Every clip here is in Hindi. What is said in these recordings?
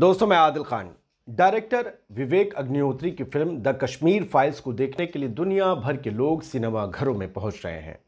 दोस्तों मैं आदिल खान डायरेक्टर विवेक अग्निहोत्री की फिल्म द कश्मीर फाइल्स को देखने के लिए दुनिया भर के लोग सिनेमा घरों में पहुंच रहे हैं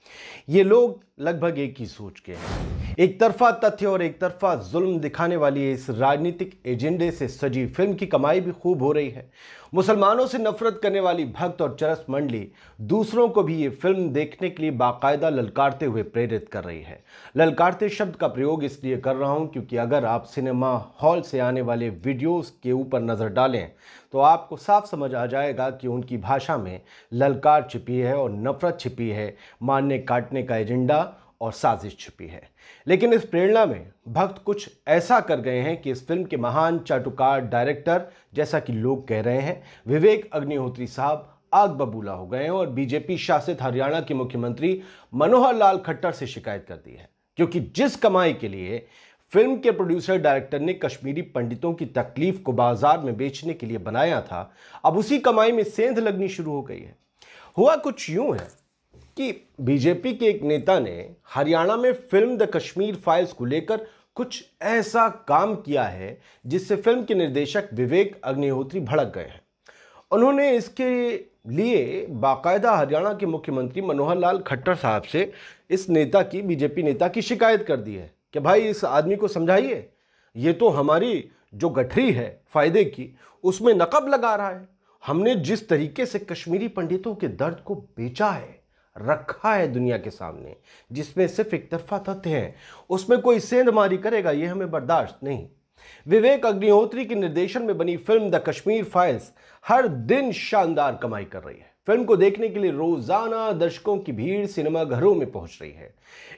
ये लोग लगभग एक ही सोच के हैं एक तरफा तथ्य और एक तरफा जुल्म दिखाने वाली इस राजनीतिक एजेंडे से सजी फिल्म की कमाई भी खूब हो रही है मुसलमानों से नफरत करने वाली भक्त और चरस मंडली दूसरों को भी ये फिल्म देखने के लिए बाकायदा ललकारते हुए प्रेरित कर रही है ललकारते शब्द का प्रयोग इसलिए कर रहा हूँ क्योंकि अगर आप सिनेमा हॉल से आने वाले वीडियोस के ऊपर नज़र डालें तो आपको साफ समझ आ जाएगा कि उनकी भाषा में ललकार छिपी है और नफरत छिपी है मारने काटने का एजेंडा और साजिश छुपी है लेकिन इस प्रेरणा में भक्त कुछ ऐसा कर गए हैं कि इस फिल्म के महान चाटुकार डायरेक्टर जैसा कि लोग कह रहे हैं विवेक अग्निहोत्री साहब आग बबूला हो गए हैं और बीजेपी शासित हरियाणा के मुख्यमंत्री मनोहर लाल खट्टर से शिकायत कर दी है क्योंकि जिस कमाई के लिए फिल्म के प्रोड्यूसर डायरेक्टर ने कश्मीरी पंडितों की तकलीफ को बाजार में बेचने के लिए बनाया था अब उसी कमाई में सेंध लगनी शुरू हो गई है हुआ कुछ यूं है कि बीजेपी के एक नेता ने हरियाणा में फिल्म द कश्मीर फाइल्स को लेकर कुछ ऐसा काम किया है जिससे फिल्म के निर्देशक विवेक अग्निहोत्री भड़क गए हैं उन्होंने इसके लिए बाकायदा हरियाणा के मुख्यमंत्री मनोहर लाल खट्टर साहब से इस नेता की बीजेपी नेता की शिकायत कर दी है कि भाई इस आदमी को समझाइए ये तो हमारी जो गठरी है फायदे की उसमें नकब लगा रहा है हमने जिस तरीके से कश्मीरी पंडितों के दर्द को बेचा है रखा है दुनिया के सामने जिसमें सिर्फ एक तरफा तथ्य हैं उसमें कोई सेंधमारी करेगा ये हमें बर्दाश्त नहीं विवेक अग्निहोत्री के निर्देशन में बनी फिल्म द कश्मीर फाइल्स हर दिन शानदार कमाई कर रही है फिल्म को देखने के लिए रोजाना दर्शकों की भीड़ सिनेमाघरों में पहुंच रही है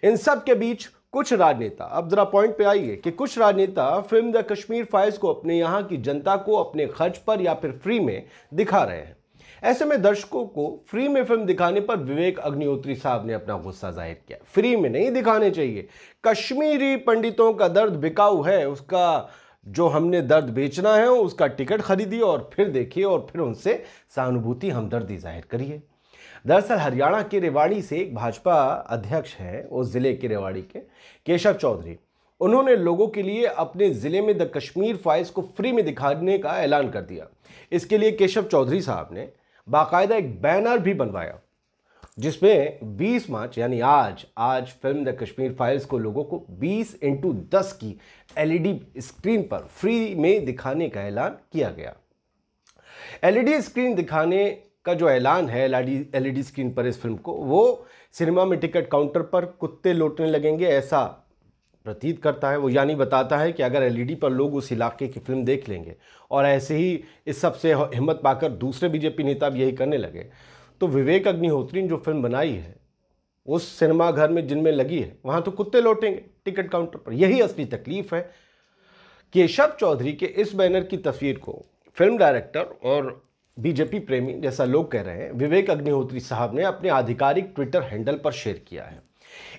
इन सब के बीच कुछ राजनेता अब जरा पॉइंट पे आइए कि कुछ राजनेता फिल्म द कश्मीर फाइल्स को अपने यहाँ की जनता को अपने खर्च पर या फिर फ्री में दिखा रहे हैं ऐसे में दर्शकों को फ्री में फिल्म दिखाने पर विवेक अग्निहोत्री साहब ने अपना गुस्सा जाहिर किया फ्री में नहीं दिखाने चाहिए कश्मीरी पंडितों का दर्द बिकाऊ है उसका जो हमने दर्द बेचना है उसका टिकट खरीदिए और फिर देखिए और फिर उनसे सहानुभूति हमदर्दी जाहिर करिए दरअसल हरियाणा के रेवाड़ी से एक भाजपा अध्यक्ष हैं उस ज़िले के रेवाड़ी के केशव चौधरी उन्होंने लोगों के लिए अपने ज़िले में द कश्मीर फाइल्स को फ्री में दिखाने का ऐलान कर दिया इसके लिए केशव चौधरी साहब ने बाकायदा एक बैनर भी बनवाया जिसमें 20 मार्च यानी आज आज फिल्म द कश्मीर फाइल्स को लोगों को 20 इंटू दस की एलईडी स्क्रीन पर फ्री में दिखाने का ऐलान किया गया एलईडी स्क्रीन दिखाने का जो ऐलान है एलईडी स्क्रीन पर इस फिल्म को वो सिनेमा में टिकट काउंटर पर कुत्ते लौटने लगेंगे ऐसा प्रतीत करता है वो यानी बताता है कि अगर एलईडी पर लोग उस इलाके की फिल्म देख लेंगे और ऐसे ही इस सब से हिम्मत पाकर दूसरे बीजेपी नेता भी यही करने लगे तो विवेक अग्निहोत्री ने जो फिल्म बनाई है उस सिनेमा घर में जिनमें लगी है वहाँ तो कुत्ते लौटेंगे टिकट काउंटर पर यही असली तकलीफ है केशव चौधरी के इस बैनर की तस्वीर को फिल्म डायरेक्टर और बीजेपी प्रेमी जैसा लोग कह रहे हैं विवेक अग्निहोत्री साहब ने अपने आधिकारिक ट्विटर हैंडल पर शेयर किया है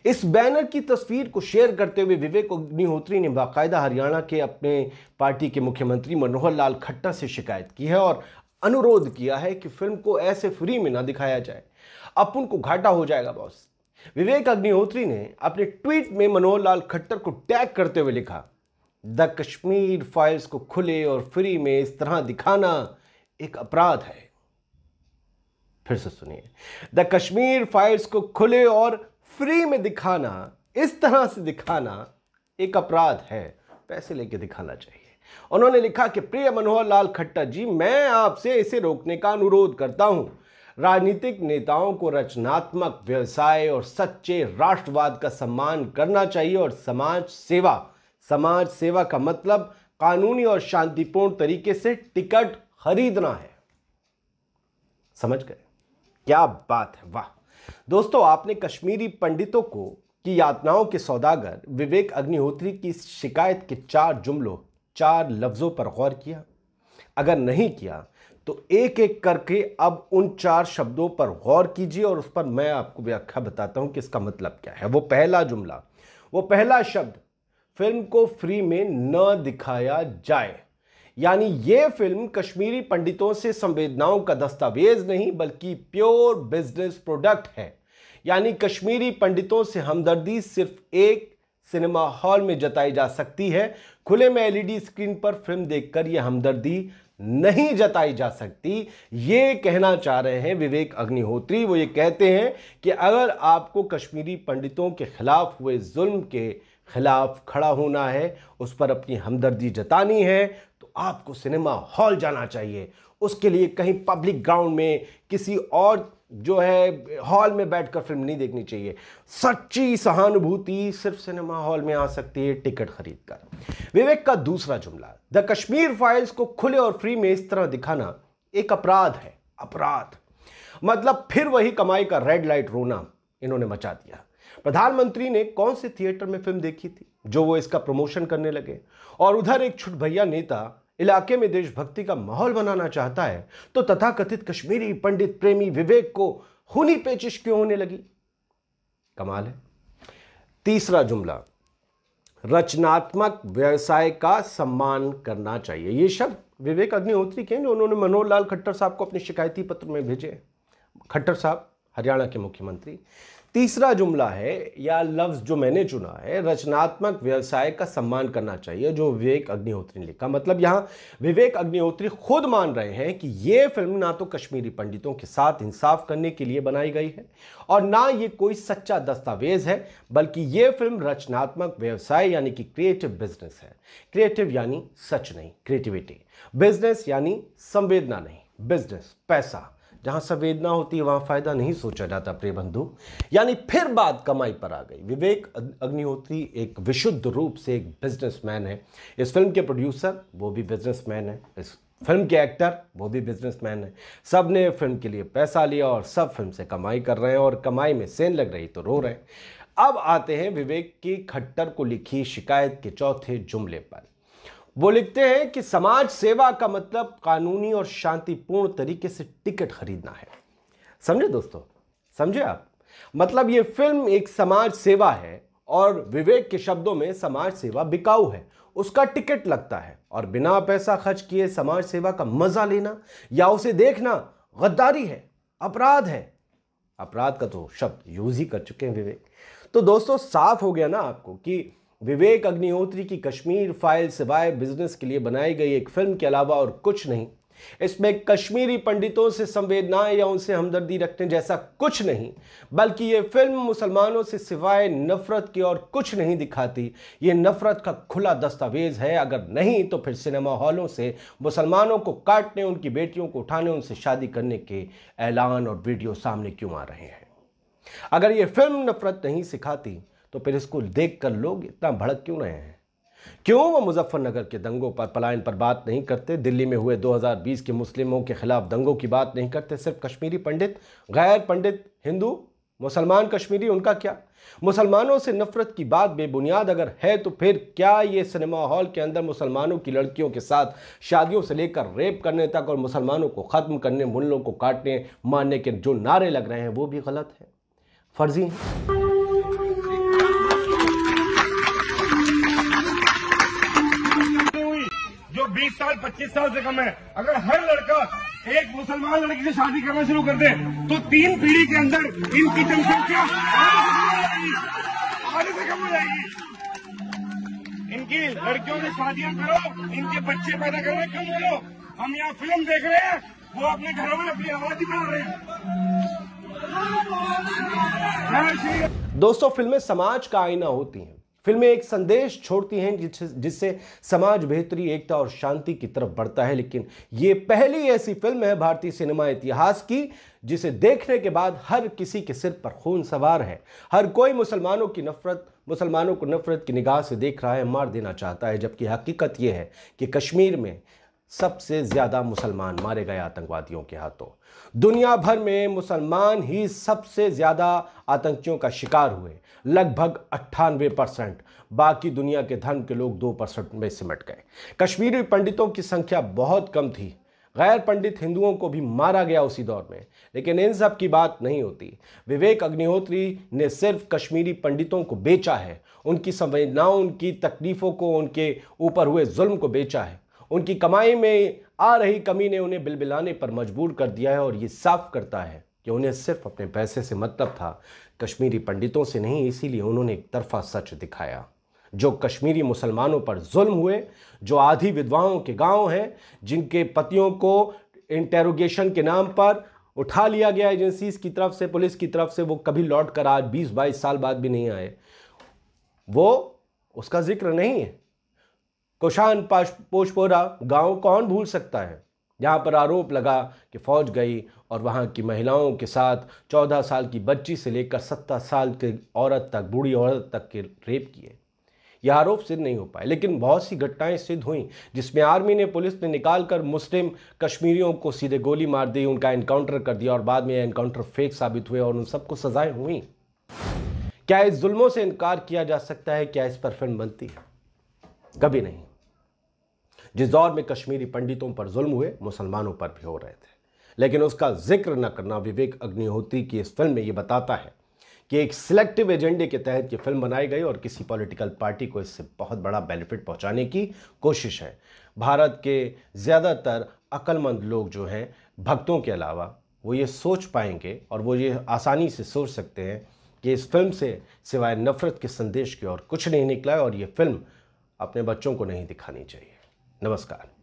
इस बैनर की तस्वीर को शेयर करते हुए विवेक अग्निहोत्री ने बाकायदा हरियाणा के अपने पार्टी के मुख्यमंत्री मनोहर लाल खट्टर से शिकायत की है और अनुरोध किया है कि फिल्म को ऐसे फ्री में ना दिखाया जाए अब उनको घाटा हो जाएगा बॉस विवेक अग्निहोत्री ने अपने ट्वीट में मनोहर लाल खट्टर को टैग करते हुए लिखा द कश्मीर फाइल्स को खुले और फ्री में इस तरह दिखाना एक अपराध है फिर से सुनिए द कश्मीर फाइल्स को खुले और फ्री में दिखाना इस तरह से दिखाना एक अपराध है पैसे लेके दिखाना चाहिए उन्होंने लिखा कि प्रिय मनोहर लाल खट्टर जी मैं आपसे इसे रोकने का अनुरोध करता हूं राजनीतिक नेताओं को रचनात्मक व्यवसाय और सच्चे राष्ट्रवाद का सम्मान करना चाहिए और समाज सेवा समाज सेवा का मतलब कानूनी और शांतिपूर्ण तरीके से टिकट खरीदना है समझ गए क्या बात है वाह दोस्तों आपने कश्मीरी पंडितों को की यातनाओं के सौदागर विवेक अग्निहोत्री की शिकायत के चार जुमलों चार लफ्ज़ों पर गौर किया अगर नहीं किया तो एक एक करके अब उन चार शब्दों पर गौर कीजिए और उस पर मैं आपको व्याख्या बताता हूं कि इसका मतलब क्या है वो पहला जुमला वो पहला शब्द फिल्म को फ्री में न दिखाया जाए यानी ये फिल्म कश्मीरी पंडितों से संवेदनाओं का दस्तावेज नहीं बल्कि प्योर बिजनेस प्रोडक्ट है यानी कश्मीरी पंडितों से हमदर्दी सिर्फ एक सिनेमा हॉल में जताई जा सकती है खुले में एलईडी स्क्रीन पर फिल्म देखकर यह हमदर्दी नहीं जताई जा सकती ये कहना चाह रहे हैं विवेक अग्निहोत्री वो ये कहते हैं कि अगर आपको कश्मीरी पंडितों के खिलाफ हुए जुल्म के खिलाफ खड़ा होना है उस पर अपनी हमदर्दी जतानी है आपको सिनेमा हॉल जाना चाहिए उसके लिए कहीं पब्लिक ग्राउंड में किसी और जो है हॉल में बैठकर फिल्म नहीं देखनी चाहिए सच्ची सहानुभूति सिर्फ सिनेमा हॉल में आ सकती है टिकट खरीद कर विवेक का दूसरा जुमला द कश्मीर फाइल्स को खुले और फ्री में इस तरह दिखाना एक अपराध है अपराध मतलब फिर वही कमाई का रेड लाइट रोना इन्होंने मचा दिया प्रधानमंत्री ने कौन से थिएटर में फिल्म देखी थी जो वो इसका प्रमोशन करने लगे और उधर एक छुट भैया नेता इलाके में देशभक्ति का माहौल बनाना चाहता है तो तथाकथित कश्मीरी पंडित प्रेमी विवेक को खूनी पेचिश क्यों होने लगी कमाल है तीसरा जुमला रचनात्मक व्यवसाय का सम्मान करना चाहिए ये शब्द विवेक अग्निहोत्री के जो उन्होंने मनोहर लाल खट्टर साहब को अपने शिकायती पत्र में भेजे खट्टर साहब हरियाणा के मुख्यमंत्री तीसरा जुमला है या लफ्ज़ जो मैंने चुना है रचनात्मक व्यवसाय का सम्मान करना चाहिए जो विवेक अग्निहोत्री ने लिखा मतलब यहाँ विवेक अग्निहोत्री खुद मान रहे हैं कि ये फिल्म ना तो कश्मीरी पंडितों के साथ इंसाफ करने के लिए बनाई गई है और ना ये कोई सच्चा दस्तावेज है बल्कि ये फिल्म रचनात्मक व्यवसाय यानी कि क्रिएटिव बिजनेस है क्रिएटिव यानी सच नहीं क्रिएटिविटी बिजनेस यानी संवेदना नहीं बिजनेस पैसा जहां संवेदना होती है वहां फायदा नहीं सोचा जाता प्रिय बंधु यानी फिर बात कमाई पर आ गई विवेक अग्निहोत्री एक विशुद्ध रूप से एक बिजनेसमैन है इस फिल्म के प्रोड्यूसर वो भी बिजनेसमैन है इस फिल्म के एक्टर वो भी बिजनेसमैन है सब ने फिल्म के लिए पैसा लिया और सब फिल्म से कमाई कर रहे हैं और कमाई में सेन लग रही तो रो रहे हैं अब आते हैं विवेक की खट्टर को लिखी शिकायत के चौथे जुमले पर वो लिखते हैं कि समाज सेवा का मतलब कानूनी और शांतिपूर्ण तरीके से टिकट खरीदना है समझे दोस्तों समझे आप मतलब ये फिल्म एक समाज सेवा है और विवेक के शब्दों में समाज सेवा बिकाऊ है उसका टिकट लगता है और बिना पैसा खर्च किए समाज सेवा का मजा लेना या उसे देखना गद्दारी है अपराध है अपराध का तो शब्द यूज ही कर चुके हैं विवेक तो दोस्तों साफ हो गया ना आपको कि विवेक अग्निहोत्री की कश्मीर फाइल सिवाय बिजनेस के लिए बनाई गई एक फिल्म के अलावा और कुछ नहीं इसमें कश्मीरी पंडितों से संवेदनाएं या उनसे हमदर्दी रखने जैसा कुछ नहीं बल्कि ये फिल्म मुसलमानों से सिवाय नफरत की और कुछ नहीं दिखाती ये नफरत का खुला दस्तावेज है अगर नहीं तो फिर सिनेमा हॉलों से मुसलमानों को काटने उनकी बेटियों को उठाने उनसे शादी करने के ऐलान और वीडियो सामने क्यों आ रहे हैं अगर ये फिल्म नफरत नहीं सिखाती तो फिर इसको देख कर लोग इतना भड़क क्यों रहे हैं क्यों वो मुजफ्फरनगर के दंगों पर पलायन पर बात नहीं करते दिल्ली में हुए 2020 के मुस्लिमों के खिलाफ दंगों की बात नहीं करते सिर्फ कश्मीरी पंडित गैर पंडित हिंदू मुसलमान कश्मीरी उनका क्या मुसलमानों से नफरत की बात बेबुनियाद अगर है तो फिर क्या ये सिनेमा हॉल के अंदर मुसलमानों की लड़कियों के साथ शादियों से लेकर रेप करने तक और मुसलमानों को ख़त्म करने मुल्लों को काटने मारने के जो नारे लग रहे हैं वो भी गलत है फर्जी है बीस साल पच्चीस साल से कम है अगर हर लड़का एक मुसलमान लड़की से शादी करना शुरू कर दे तो तीन पीढ़ी के अंदर इनकी जनसंख्या आधे से कम हो जाएगी इनकी लड़कियों से शादियां करो इनके बच्चे पैदा करना कम करो हम यहाँ फिल्म देख रहे हैं वो अपने घरों में अपनी आवाज बना रहे हैं दोस्तों फिल्में समाज का आईना होती हैं फिल्में एक संदेश छोड़ती हैं जिससे समाज बेहतरी एकता और शांति की तरफ बढ़ता है लेकिन ये पहली ऐसी फिल्म है भारतीय सिनेमा इतिहास की जिसे देखने के बाद हर किसी के सिर पर खून सवार है हर कोई मुसलमानों की नफरत मुसलमानों को नफरत की निगाह से देख रहा है मार देना चाहता है जबकि हकीकत यह है कि कश्मीर में सबसे ज़्यादा मुसलमान मारे गए आतंकवादियों के हाथों दुनिया भर में मुसलमान ही सबसे ज़्यादा आतंकियों का शिकार हुए लगभग अट्ठानवे परसेंट बाकी दुनिया के धर्म के लोग दो परसेंट में सिमट गए कश्मीरी पंडितों की संख्या बहुत कम थी गैर पंडित हिंदुओं को भी मारा गया उसी दौर में लेकिन इन सब की बात नहीं होती विवेक अग्निहोत्री ने सिर्फ कश्मीरी पंडितों को बेचा है उनकी संवेदनाओं उनकी तकलीफ़ों को उनके ऊपर हुए जुल्म को बेचा है उनकी कमाई में आ रही कमी ने उन्हें बिलबिलाने पर मजबूर कर दिया है और ये साफ करता है कि उन्हें सिर्फ अपने पैसे से मतलब था कश्मीरी पंडितों से नहीं इसीलिए उन्होंने एक तरफा सच दिखाया जो कश्मीरी मुसलमानों पर जुल्म हुए जो आधी विधवाओं के गांव हैं जिनके पतियों को इंटेरोगेशन के नाम पर उठा लिया गया एजेंसीज की तरफ से पुलिस की तरफ से वो कभी लौट कर आज बीस बाईस साल बाद भी नहीं आए वो उसका जिक्र नहीं है कुशान पोषपोरा गांव कौन भूल सकता है यहाँ पर आरोप लगा कि फौज गई और वहाँ की महिलाओं के साथ चौदह साल की बच्ची से लेकर सत्रह साल की औरत तक बूढ़ी औरत तक के रेप किए यह आरोप सिद्ध नहीं हो पाए लेकिन बहुत सी घटनाएं सिद्ध हुई जिसमें आर्मी ने पुलिस ने निकाल कर मुस्लिम कश्मीरियों को सीधे गोली मार दी उनका एनकाउंटर कर दिया और बाद में एनकाउंटर फेक साबित हुए और उन सबको सजाएं हुई क्या इस जुल्मों से इनकार किया जा सकता है क्या इस पर फिल्म बनती है कभी नहीं जिस दौर में कश्मीरी पंडितों पर जुल्म हुए मुसलमानों पर भी हो रहे थे लेकिन उसका जिक्र न करना विवेक अग्निहोत्री की इस फिल्म में ये बताता है कि एक सिलेक्टिव एजेंडे के तहत ये फिल्म बनाई गई और किसी पॉलिटिकल पार्टी को इससे बहुत बड़ा बेनिफिट पहुंचाने की कोशिश है भारत के ज़्यादातर अक्लमंद लोग जो हैं भक्तों के अलावा वो ये सोच पाएंगे और वो ये आसानी से सोच सकते हैं कि इस फिल्म से सिवाय नफ़रत के संदेश के और कुछ नहीं निकला और ये फिल्म अपने बच्चों को नहीं दिखानी चाहिए नमस्कार